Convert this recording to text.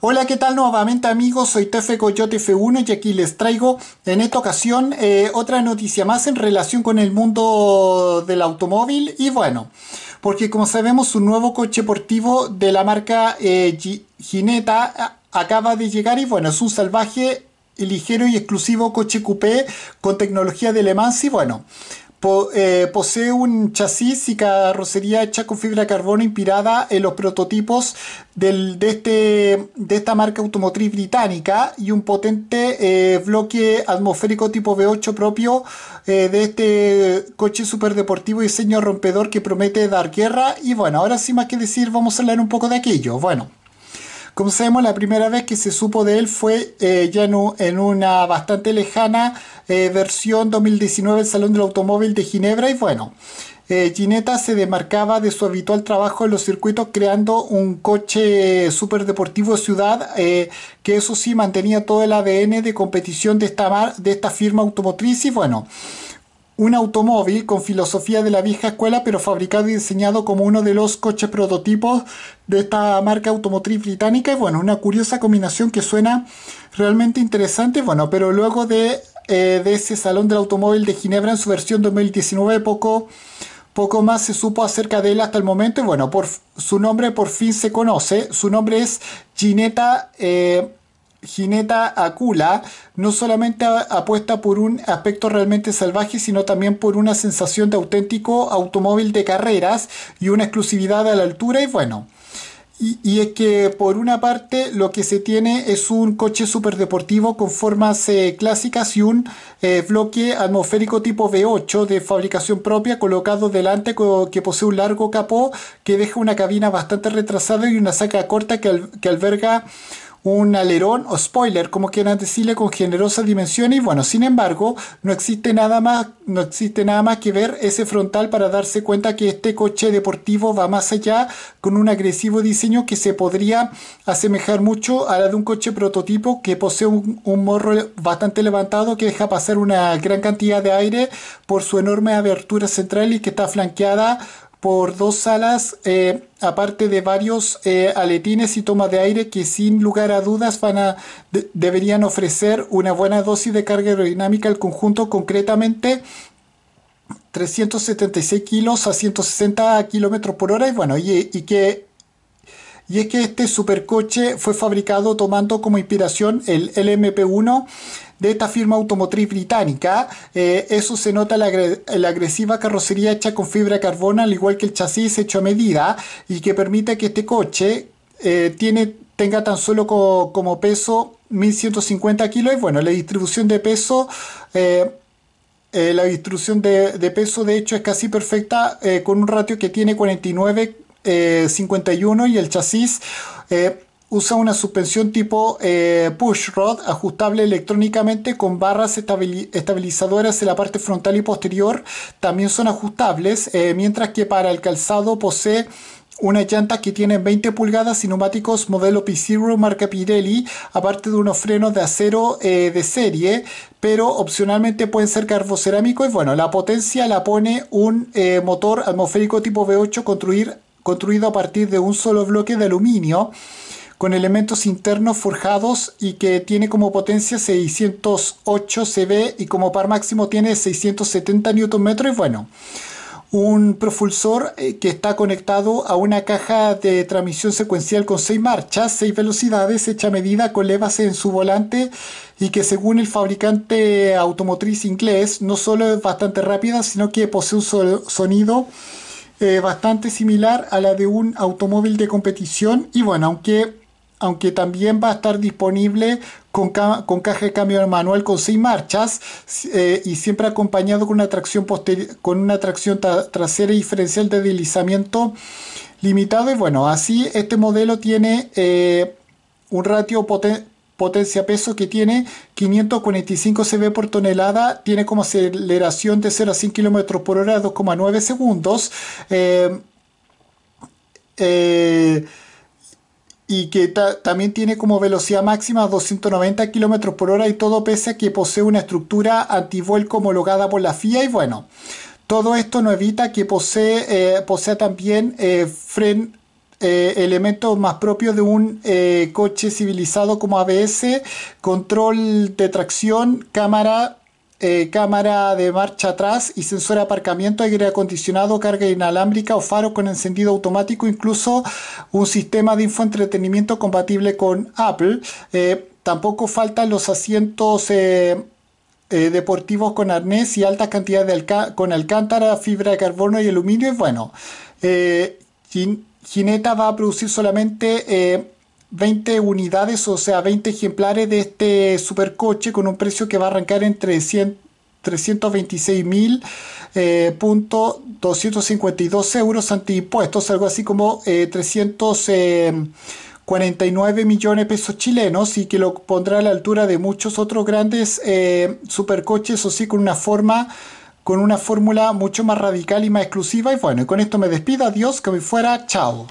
Hola, ¿qué tal nuevamente amigos? Soy Tefe Coyote F1 y aquí les traigo en esta ocasión eh, otra noticia más en relación con el mundo del automóvil y bueno, porque como sabemos un nuevo coche deportivo de la marca eh, Gineta acaba de llegar y bueno, es un salvaje ligero y exclusivo coche coupé con tecnología de Le Mans y bueno, eh, posee un chasis y carrocería hecha con fibra de carbono inspirada en los prototipos de, este, de esta marca automotriz británica y un potente eh, bloque atmosférico tipo V8 propio eh, de este coche superdeportivo diseño rompedor que promete dar guerra. Y bueno, ahora sin más que decir, vamos a hablar un poco de aquello. Bueno. Como sabemos, la primera vez que se supo de él fue eh, ya en, una bastante lejana eh, versión 2019 del Salón del Automóvil de Ginebra y bueno, eh, Ginetta se demarcaba de su habitual trabajo en los circuitos creando un coche eh, super deportivo de ciudad que eso sí mantenía todo el ADN de competición de esta, de esta firma automotriz y bueno un automóvil con filosofía de la vieja escuela, pero fabricado y diseñado como uno de los coches prototipos de esta marca automotriz británica. Y bueno, una curiosa combinación que suena realmente interesante. Bueno, pero luego de, eh, de ese Salón del Automóvil de Ginebra en su versión 2019, poco, poco más se supo acerca de él hasta el momento. Y bueno, por, su nombre por fin se conoce. Su nombre es Ginetta. Eh, Gineta Akula no solamente apuesta por un aspecto realmente salvaje, sino también por una sensación de auténtico automóvil de carreras y una exclusividad a la altura y bueno. Y, es que por una parte lo que se tiene es un coche deportivo con formas eh, clásicas y un eh, bloque atmosférico tipo V8 de fabricación propia colocado delante que posee un largo capó que deja una cabina bastante retrasada y una saca corta que alberga un alerón o spoiler, como quieran decirle, con generosas dimensiones. Y bueno, sin embargo, no existe nada más, no existe nada más que ver ese frontal para darse cuenta que este coche deportivo va más allá con un agresivo diseño que se podría asemejar mucho a la de un coche prototipo que posee un morro bastante levantado que deja pasar una gran cantidad de aire por su enorme abertura central y que está flanqueada por dos salas, eh, aparte de varios eh, aletines y tomas de aire que sin lugar a dudas van a, deberían ofrecer una buena dosis de carga aerodinámica al conjunto, concretamente 376 kilos a 160 kilómetros por hora y bueno, que y es que este supercoche fue fabricado tomando como inspiración el LMP1 de esta firma automotriz británica. Eh, eso se nota la, la, agresiva carrocería hecha con fibra de al igual que el chasis hecho a medida, y que permite que este coche eh, tiene, tenga tan solo como peso 1150 kilos. Y bueno, la distribución de peso. Eh, la distribución de, peso de hecho es casi perfecta con un ratio que tiene 49 51 y el chasis usa una suspensión tipo eh, push rod ajustable electrónicamente con barras estabilizadoras en la parte frontal y posterior. También son ajustables, eh, mientras que para el calzado posee una llanta que tienen 20 pulgadas y neumáticos modelo P-Zero marca Pirelli, aparte de unos frenos de acero eh, de serie, pero opcionalmente pueden ser carbocerámicos. Y bueno, la potencia la pone un motor atmosférico tipo V8 construido a partir de un solo bloque de aluminio con elementos internos forjados y que tiene como potencia 608 CV y como par máximo tiene 670 Nm y bueno un propulsor eh, que está conectado a una caja de transmisión secuencial con 6 marchas, 6 velocidades, hecha a medida con levas en su volante y que según el fabricante automotriz inglés no solo es bastante rápida, sino que posee un sonido eh, bastante similar a la de un automóvil de competición y bueno, aunque aunque también va a estar disponible con, con caja de cambio manual con 6 marchas eh, y siempre acompañado con una tracción, con una trasera y diferencial de deslizamiento limitado. Y bueno, así este modelo tiene eh, un ratio potencia peso que tiene 545 CV por tonelada, tiene como aceleración de 0 a 100 km por hora 2,9 segundos. Eh, y que también tiene como velocidad máxima 290 km por hora y todo pese a que posee una estructura antivuelco homologada por la FIA y bueno, todo esto no evita que posee, eh, posea también eh, eh, elementos más propios de un coche civilizado como ABS, control de tracción, cámara eh, cámara de marcha atrás y sensor de aparcamiento, aire acondicionado, carga inalámbrica o faro con encendido automático, incluso un sistema de infoentretenimiento compatible con Apple. Eh, tampoco faltan los asientos eh, deportivos con arnés y altas cantidades de con alcántara, fibra de carbono y aluminio. Y bueno, Gineta va a producir solamente 20 unidades, o sea, 20 ejemplares de este supercoche con un precio que va a arrancar en 326.252 eh, euros antiimpuestos algo así como 349 eh, eh, millones de pesos chilenos y que lo pondrá a la altura de muchos otros grandes supercoches, o sí, con una forma con una fórmula mucho más radical y más exclusiva. Y bueno, y con esto me despido, adiós, que me fuera, chao.